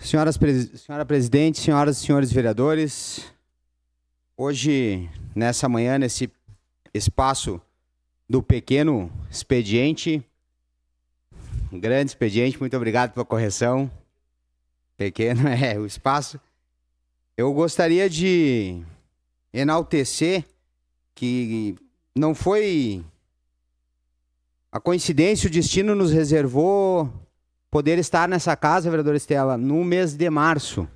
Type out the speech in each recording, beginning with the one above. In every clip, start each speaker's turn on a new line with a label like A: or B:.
A: Senhoras, senhora presidente, senhoras e senhores vereadores, hoje, nessa manhã, nesse espaço do pequeno expediente, um grande expediente, muito obrigado pela correção. Pequeno é o espaço. Eu gostaria de enaltecer que não foi a coincidência, o destino nos reservou poder estar nessa casa, vereadora Estela, no mês de março,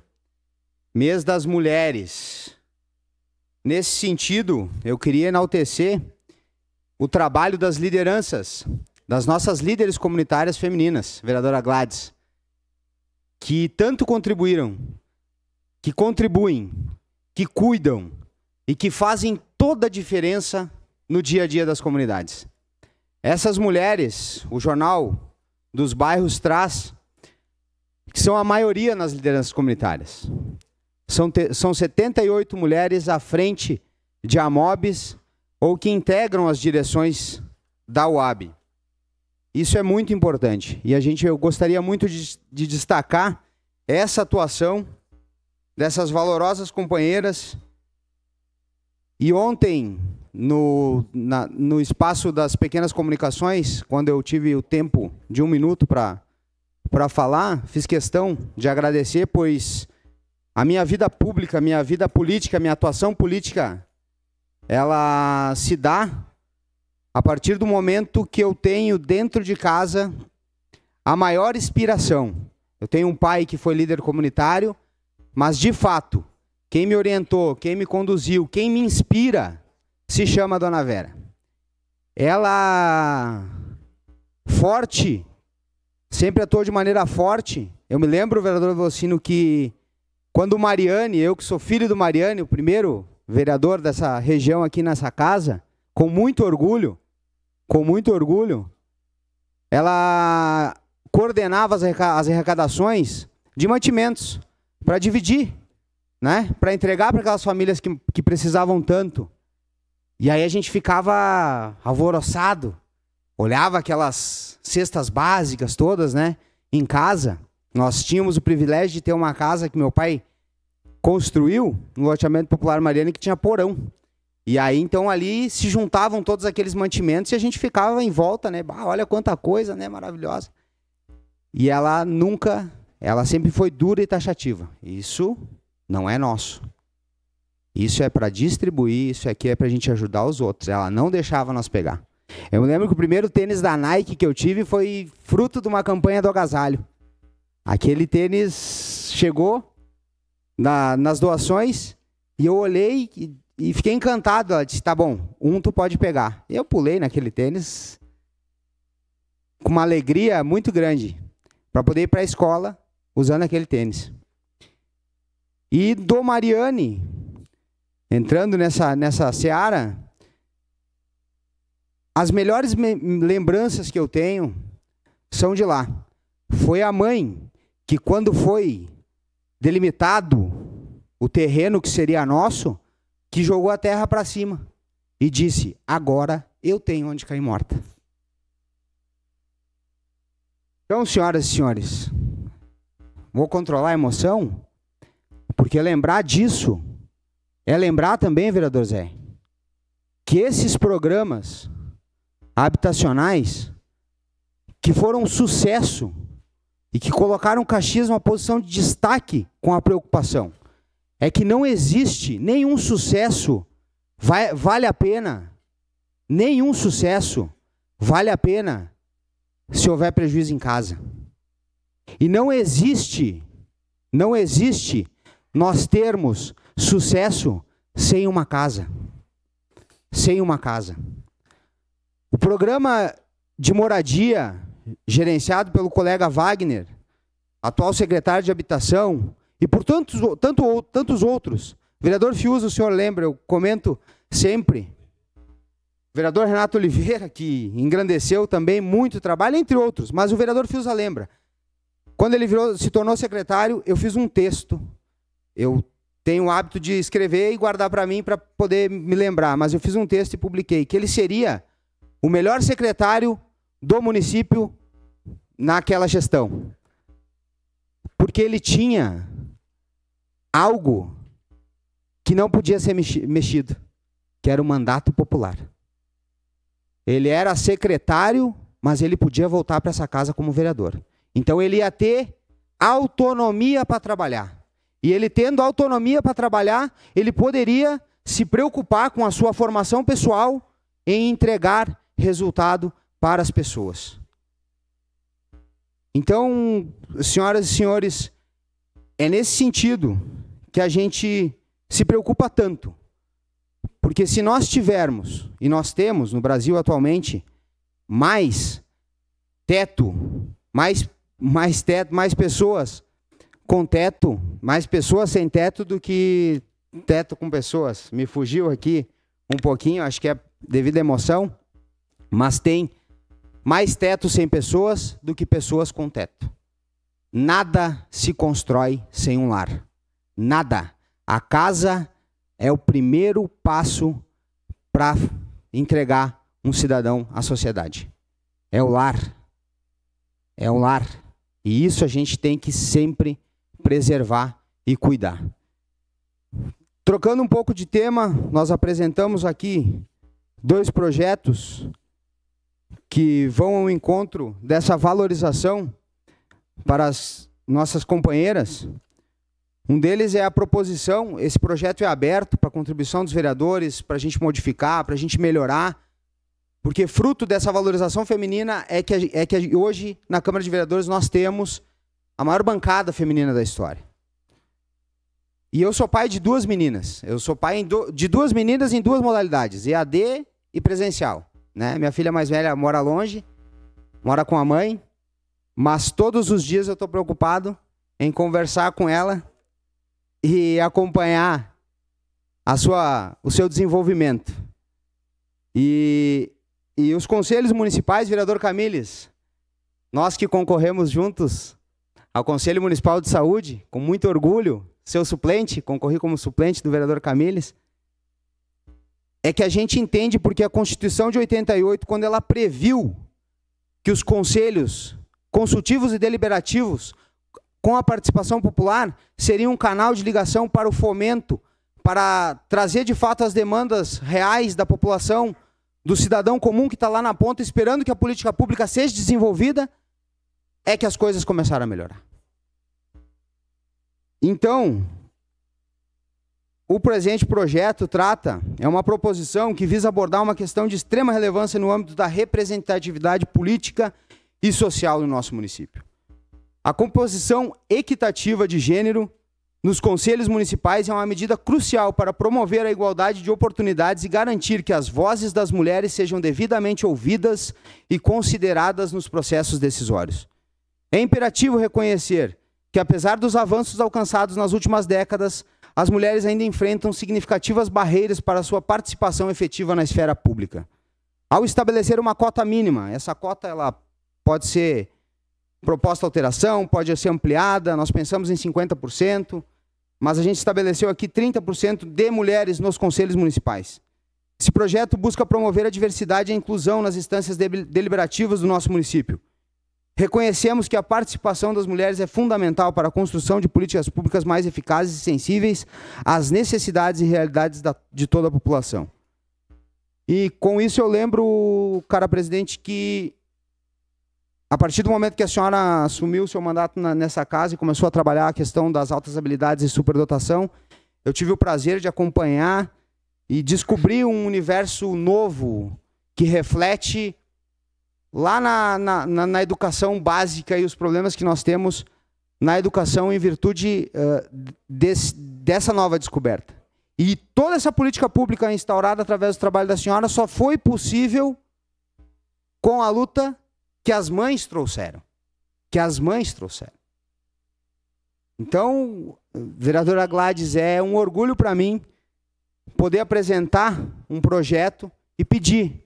A: mês das mulheres. Nesse sentido, eu queria enaltecer o trabalho das lideranças, das nossas líderes comunitárias femininas, vereadora Gladys, que tanto contribuíram, que contribuem, que cuidam e que fazem toda a diferença no dia a dia das comunidades. Essas mulheres, o jornal dos bairros traz, que são a maioria nas lideranças comunitárias. São, te, são 78 mulheres à frente de AMOBs ou que integram as direções da UAB. Isso é muito importante e a gente eu gostaria muito de, de destacar essa atuação dessas valorosas companheiras. E ontem no, na, no espaço das pequenas comunicações, quando eu tive o tempo de um minuto para falar, fiz questão de agradecer, pois a minha vida pública, minha vida política, minha atuação política, ela se dá a partir do momento que eu tenho dentro de casa a maior inspiração. Eu tenho um pai que foi líder comunitário, mas de fato, quem me orientou, quem me conduziu, quem me inspira se chama Dona Vera. Ela forte, sempre atuou de maneira forte. Eu me lembro, vereador Vocino, que quando o Mariane, eu que sou filho do Mariane, o primeiro vereador dessa região aqui nessa casa, com muito orgulho, com muito orgulho, ela coordenava as arrecadações de mantimentos para dividir, né? para entregar para aquelas famílias que, que precisavam tanto. E aí a gente ficava alvoroçado, olhava aquelas cestas básicas todas, né? Em casa. Nós tínhamos o privilégio de ter uma casa que meu pai construiu no loteamento popular Mariana que tinha porão. E aí então ali se juntavam todos aqueles mantimentos e a gente ficava em volta, né? Bah, olha quanta coisa, né? Maravilhosa. E ela nunca, ela sempre foi dura e taxativa. Isso não é nosso. Isso é para distribuir, isso aqui é para a gente ajudar os outros. Ela não deixava nós pegar. Eu me lembro que o primeiro tênis da Nike que eu tive foi fruto de uma campanha do agasalho. Aquele tênis chegou na, nas doações e eu olhei e, e, fiquei encantado. Ela disse: tá bom, um tu pode pegar. Eu pulei naquele tênis com uma alegria muito grande para poder ir para a escola usando aquele tênis. E do Mariane, entrando nessa, nessa seara, as melhores me lembranças que eu tenho são de lá. Foi a mãe que, quando foi delimitado o terreno que seria nosso, que jogou a terra para cima e disse: Agora eu tenho onde cair morta. Então, senhoras e senhores, vou controlar a emoção, porque lembrar disso é lembrar também, vereador Zé, que esses programas habitacionais que foram um sucesso e que colocaram Caxias numa posição de destaque com a preocupação é que não existe nenhum sucesso vai, vale a pena, nenhum sucesso vale a pena se houver prejuízo em casa. E não existe, não existe nós termos Sucesso sem uma casa. Sem uma casa. O programa de moradia, gerenciado pelo colega Wagner, atual secretário de Habitação, e por tantos, tanto, tantos outros. Vereador Fiuza, o senhor lembra, eu comento sempre. Vereador Renato Oliveira, que engrandeceu também muito o trabalho, entre outros, mas o vereador Fiuza lembra. Quando ele virou, se tornou secretário, eu fiz um texto. Eu tenho o hábito de escrever e guardar para mim para poder me lembrar, mas eu fiz um texto e publiquei que ele seria o melhor secretário do município naquela gestão. Porque ele tinha algo que não podia ser mexido, que era o mandato popular. Ele era secretário, mas ele podia voltar para essa casa como vereador. Então ele ia ter autonomia para trabalhar. E ele tendo autonomia para trabalhar, ele poderia se preocupar com a sua formação pessoal em entregar resultado para as pessoas. Então, senhoras e senhores, é nesse sentido que a gente se preocupa tanto. Porque se nós tivermos, e nós temos no Brasil atualmente, mais teto, mais, mais teto, mais pessoas com teto, mais pessoas sem teto do que teto com pessoas. Me fugiu aqui um pouquinho, acho que é devido à emoção, mas tem mais teto sem pessoas do que pessoas com teto. Nada se constrói sem um lar. Nada. A casa é o primeiro passo para entregar um cidadão à sociedade. É o lar. É o lar. E isso a gente tem que sempre preservar e cuidar. Trocando um pouco de tema, nós apresentamos aqui dois projetos que vão ao encontro dessa valorização para as nossas companheiras. Um deles é a proposição, esse projeto é aberto para contribuição dos vereadores, para a gente modificar, para a gente melhorar, porque fruto dessa valorização feminina é que, é que hoje na Câmara de Vereadores nós temos a maior bancada feminina da história. E eu sou pai de duas meninas. Eu sou pai de duas meninas em duas modalidades, EAD e presencial. Né? Minha filha mais velha mora longe, mora com a mãe, mas todos os dias eu estou preocupado em conversar com ela e acompanhar a sua, o seu desenvolvimento. E, e os conselhos municipais, vereador Camilles, nós que concorremos juntos ao Conselho Municipal de Saúde, com muito orgulho, seu suplente, concorri como suplente do vereador Camilles, é que a gente entende porque a Constituição de 88, quando ela previu que os conselhos consultivos e deliberativos, com a participação popular, seriam um canal de ligação para o fomento, para trazer de fato as demandas reais da população, do cidadão comum que está lá na ponta esperando que a política pública seja desenvolvida é que as coisas começaram a melhorar. Então, o presente projeto trata, é uma proposição que visa abordar uma questão de extrema relevância no âmbito da representatividade política e social no nosso município. A composição equitativa de gênero nos conselhos municipais é uma medida crucial para promover a igualdade de oportunidades e garantir que as vozes das mulheres sejam devidamente ouvidas e consideradas nos processos decisórios. É imperativo reconhecer que, apesar dos avanços alcançados nas últimas décadas, as mulheres ainda enfrentam significativas barreiras para sua participação efetiva na esfera pública. Ao estabelecer uma cota mínima, essa cota ela pode ser proposta alteração, pode ser ampliada, nós pensamos em 50%, mas a gente estabeleceu aqui 30% de mulheres nos conselhos municipais. Esse projeto busca promover a diversidade e a inclusão nas instâncias deliberativas do nosso município Reconhecemos que a participação das mulheres é fundamental para a construção de políticas públicas mais eficazes e sensíveis às necessidades e realidades da, de toda a população. E com isso eu lembro, cara presidente, que a partir do momento que a senhora assumiu o seu mandato na, nessa casa e começou a trabalhar a questão das altas habilidades e superdotação, eu tive o prazer de acompanhar e descobrir um universo novo que reflete lá na, na, na, na educação básica e os problemas que nós temos na educação em virtude uh, dessa nova descoberta. E toda essa política pública instaurada através do trabalho da senhora só foi possível com a luta que as mães trouxeram. Que as mães trouxeram. Então, vereadora Gladys, é um orgulho para mim poder apresentar um projeto e pedir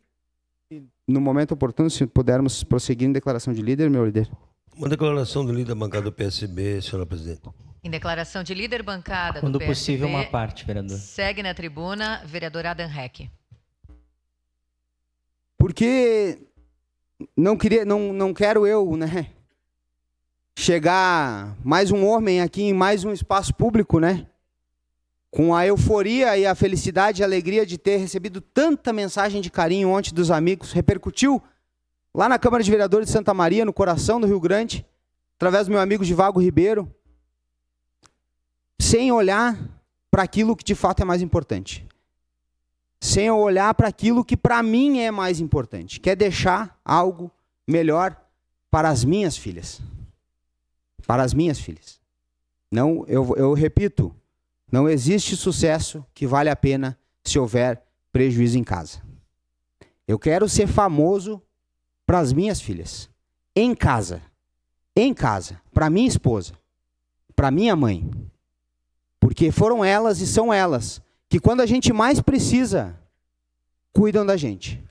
A: no momento oportuno, se pudermos prosseguir em declaração de líder, meu líder.
B: Uma declaração do líder bancada do PSB, senhora presidente.
C: Em declaração de líder bancada Quando do PSB. Quando possível, uma
B: parte, vereador.
C: Segue na tribuna, vereador Adam Heck.
A: Porque não queria, não, não quero eu, né, chegar mais um homem aqui em mais um espaço público, né, com a euforia e a felicidade e alegria de ter recebido tanta mensagem de carinho ontem dos amigos, repercutiu lá na Câmara de Vereadores de Santa Maria, no coração do Rio Grande, através do meu amigo Divago Ribeiro, sem olhar para aquilo que de fato é mais importante. Sem olhar para aquilo que para mim é mais importante, que é deixar algo melhor para as minhas filhas. Para as minhas filhas. Não, eu, eu repito, não existe sucesso que vale a pena se houver prejuízo em casa. Eu quero ser famoso para as minhas filhas, em casa, em casa, para minha esposa, para minha mãe. Porque foram elas e são elas que quando a gente mais precisa, cuidam da gente.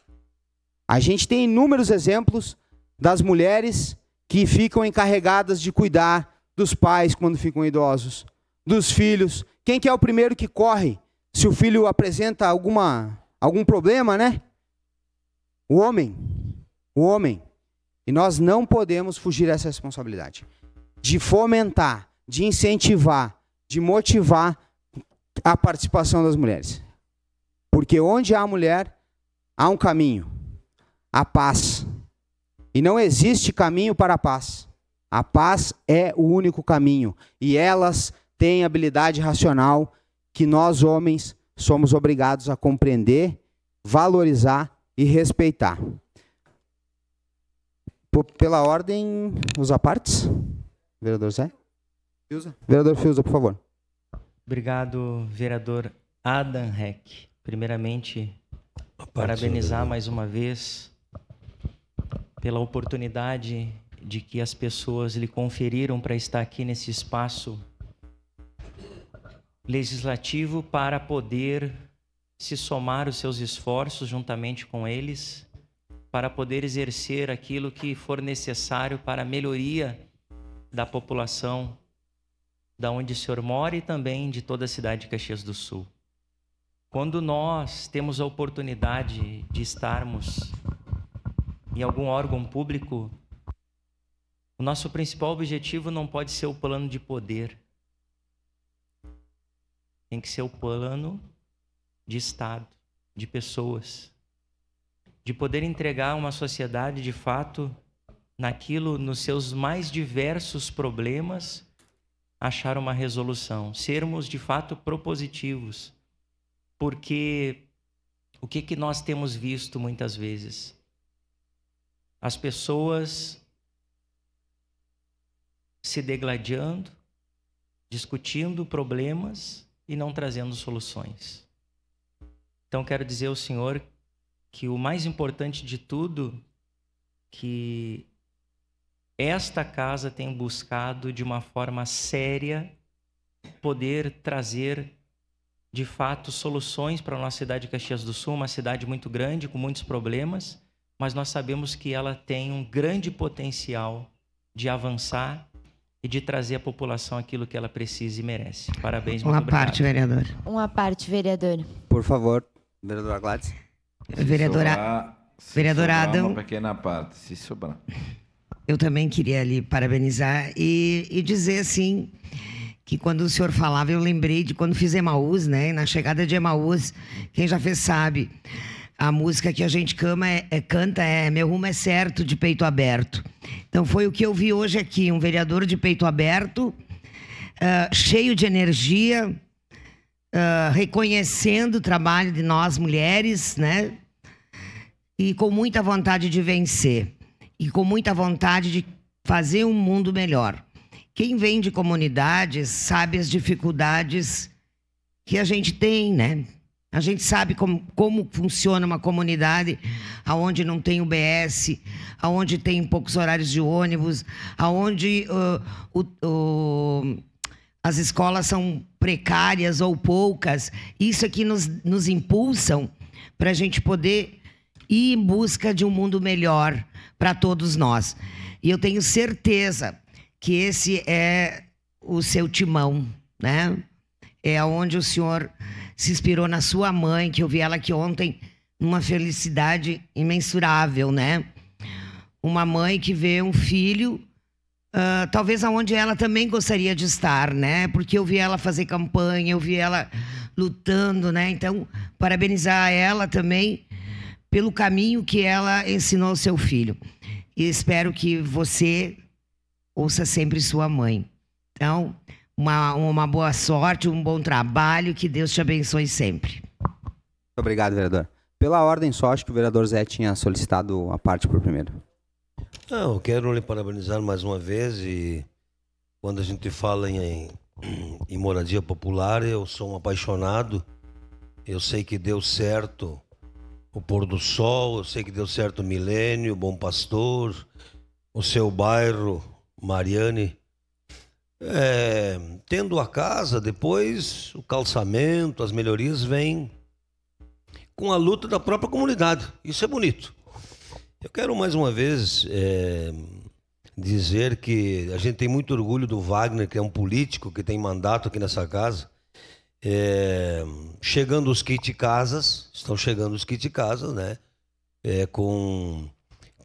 A: A gente tem inúmeros exemplos das mulheres que ficam encarregadas de cuidar dos pais quando ficam idosos, dos filhos quem que é o primeiro que corre se o filho apresenta alguma algum problema, né? O homem. O homem. E nós não podemos fugir dessa responsabilidade de fomentar, de incentivar, de motivar a participação das mulheres. Porque onde há mulher, há um caminho, a paz. E não existe caminho para a paz. A paz é o único caminho. E elas tem habilidade racional que nós, homens, somos obrigados a compreender, valorizar e respeitar. P pela ordem, os apartes. Vereador Zé? Fiusa. Vereador Fiusa, por favor.
C: Obrigado, vereador Adam Heck. Primeiramente, parabenizar mais uma vez pela oportunidade de que as pessoas lhe conferiram para estar aqui nesse espaço legislativo para poder se somar os seus esforços juntamente com eles, para poder exercer aquilo que for necessário para a melhoria da população da onde o senhor mora e também de toda a cidade de Caxias do Sul. Quando nós temos a oportunidade de estarmos em algum órgão público, o nosso principal objetivo não pode ser o plano de poder, tem que ser o plano de Estado, de pessoas, de poder entregar uma sociedade de fato naquilo, nos seus mais diversos problemas, achar uma resolução, sermos de fato propositivos, porque o que, que nós temos visto muitas vezes? As pessoas se degladiando, discutindo problemas e não trazendo soluções. Então quero dizer ao Senhor que o mais importante de tudo que esta casa tem buscado de uma forma séria poder trazer de fato soluções para a nossa cidade de Caxias do Sul, uma cidade muito grande com muitos problemas, mas nós sabemos que ela tem um grande potencial de avançar e de trazer à população aquilo que ela precisa e merece. Parabéns, Uma muito parte, obrigado. vereador.
D: Uma parte, vereador.
A: Por favor, vereadora Gladys. Vereadora,
E: sobrar,
B: vereador Adam. Uma pequena parte, se sobrar.
E: Eu também queria lhe parabenizar e, e dizer assim que quando o senhor falava eu lembrei de quando fiz Emaús, né? Na chegada de Emaús, quem já fez sabe a música que a gente cama é, é, canta é Meu Rumo é Certo, de Peito Aberto. Então foi o que eu vi hoje aqui, um vereador de peito aberto, uh, cheio de energia, uh, reconhecendo o trabalho de nós mulheres, né? E com muita vontade de vencer, e com muita vontade de fazer um mundo melhor. Quem vem de comunidades sabe as dificuldades que a gente tem, né? A gente sabe como, como funciona uma comunidade aonde não tem UBS, aonde tem poucos horários de ônibus, aonde uh, as escolas são precárias ou poucas. Isso aqui nos, nos impulsam para a gente poder ir em busca de um mundo melhor para todos nós. E eu tenho certeza que esse é o seu timão, né? é onde o senhor se inspirou na sua mãe, que eu vi ela aqui ontem, numa felicidade imensurável, né? Uma mãe que vê um filho, uh, talvez aonde ela também gostaria de estar, né? Porque eu vi ela fazer campanha, eu vi ela lutando, né? Então, parabenizar ela também pelo caminho que ela ensinou ao seu filho. E espero que você ouça sempre sua mãe. Então, uma, uma boa sorte, um bom trabalho,
B: que
A: Deus te abençoe sempre. Muito obrigado, vereador. Pela ordem, só acho que o vereador Zé tinha solicitado a parte por primeiro.
B: Não, eu quero lhe parabenizar mais uma vez e quando a gente fala em, em, em moradia popular, eu sou um apaixonado. Eu sei que deu certo o pôr do sol, eu sei que deu certo o Milênio, Bom Pastor, o seu bairro, Mariane, é, tendo a casa, depois o calçamento, as melhorias vêm com a luta da própria comunidade. Isso é bonito. Eu quero mais uma vez é, dizer que a gente tem muito orgulho do Wagner, que é um político que tem mandato aqui nessa casa. É, chegando os kit casas, estão chegando os kit casas, né? É, com,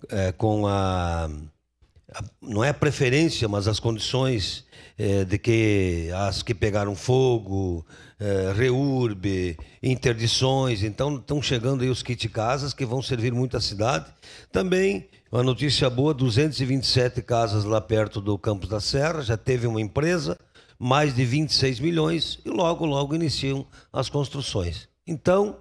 B: é, com a não é a preferência, mas as condições é, de que as que pegaram fogo, é, interdições. Então, estão chegando aí os kit casas que vão servir muito à cidade. Também, uma notícia boa: 227 casas lá perto do Campos da Serra, já teve uma empresa, mais de 26 milhões, e logo, logo iniciam as construções. Então,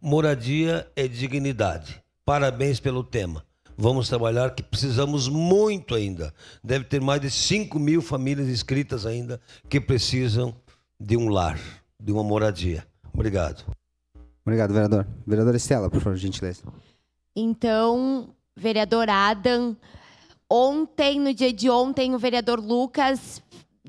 B: moradia é dignidade. Parabéns pelo tema vamos trabalhar, que precisamos muito ainda. Deve ter mais de 5 mil famílias inscritas ainda que precisam de um lar, de uma moradia. Obrigado. Obrigado, vereador. Vereadora Estela, por favor,
D: gentileza. Então, vereador Adam, ontem, no dia de ontem, o vereador Lucas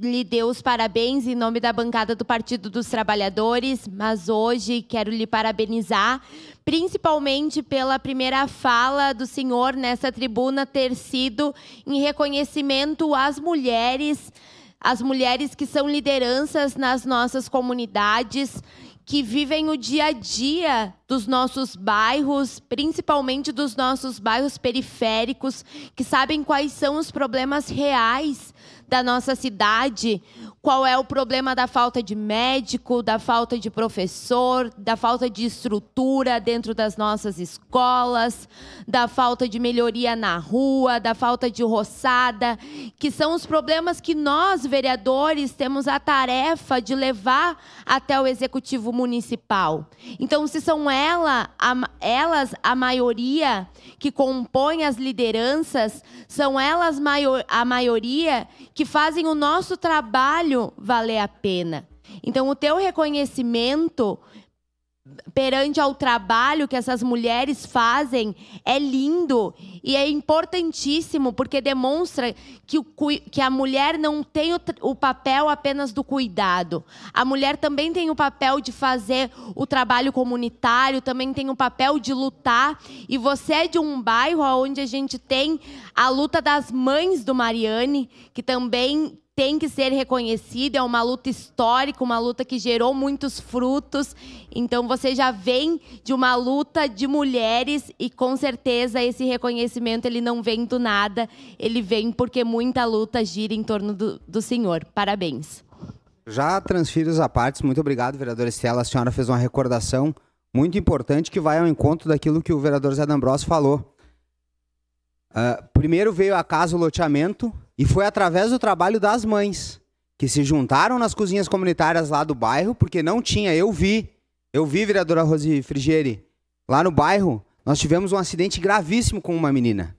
D: lhe deu os parabéns em nome da bancada do Partido dos Trabalhadores, mas hoje quero lhe parabenizar, principalmente pela primeira fala do senhor nessa tribuna ter sido em reconhecimento às mulheres, às mulheres que são lideranças nas nossas comunidades, que vivem o dia a dia dos nossos bairros, principalmente dos nossos bairros periféricos, que sabem quais são os problemas reais da nossa cidade, qual é o problema da falta de médico, da falta de professor, da falta de estrutura dentro das nossas escolas, da falta de melhoria na rua, da falta de roçada, que são os problemas que nós, vereadores, temos a tarefa de levar até o executivo municipal. Então, se são ela, a, elas a maioria que compõem as lideranças, são elas maior, a maioria que fazem o nosso trabalho sozinho valer a pena. Então, o teu reconhecimento perante ao trabalho que essas mulheres fazem é lindo e é importantíssimo porque demonstra que, o, que a mulher não tem o, o papel apenas do cuidado. A mulher também tem o papel de fazer o trabalho comunitário, também tem o papel de lutar. E você é de um bairro onde a gente tem a luta das mães do Mariane, que também tem que ser reconhecido, é uma luta histórica, uma luta que gerou muitos frutos. Então você já vem de uma luta de mulheres e com certeza esse reconhecimento ele não vem do nada, ele vem porque muita luta gira em torno do, do senhor. Parabéns.
A: Já transfiro os apartes. Muito obrigado, vereadora Estela. A senhora fez uma recordação muito importante que vai ao encontro daquilo que o vereador Zé D'Ambrosio falou. Uh, primeiro veio a casa o loteamento, e foi através do trabalho das mães, que se juntaram nas cozinhas comunitárias lá do bairro, porque não tinha. Eu vi, eu vi, vereadora Rose Frigieri, lá no bairro, nós tivemos um acidente gravíssimo com uma menina.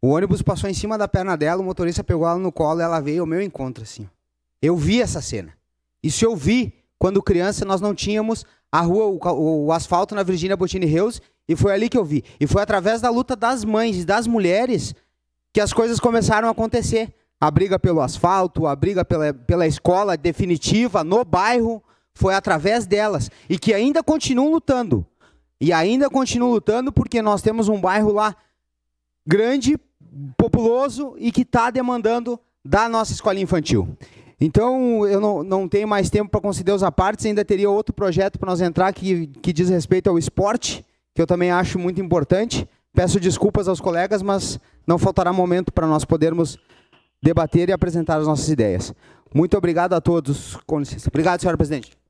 A: O ônibus passou em cima da perna dela, o motorista pegou ela no colo e ela veio ao meu encontro, assim. Eu vi essa cena. Isso eu vi quando criança, nós não tínhamos a rua, o, o asfalto na Virgínia Bottini Hills, e foi ali que eu vi. E foi através da luta das mães e das mulheres que as coisas começaram a acontecer. A briga pelo asfalto, a briga pela, pela escola definitiva no bairro, foi através delas. E que ainda continuam lutando. E ainda continuam lutando porque nós temos um bairro lá grande, populoso e que está demandando da nossa escola infantil. Então, eu não, não tenho mais tempo para conceder os apartes, ainda teria outro projeto para nós entrar que, que diz respeito ao esporte, que eu também acho muito importante. Peço desculpas aos colegas, mas não faltará momento para nós podermos debater e apresentar as nossas ideias. Muito obrigado a todos. Com licença. Obrigado, senhora presidente.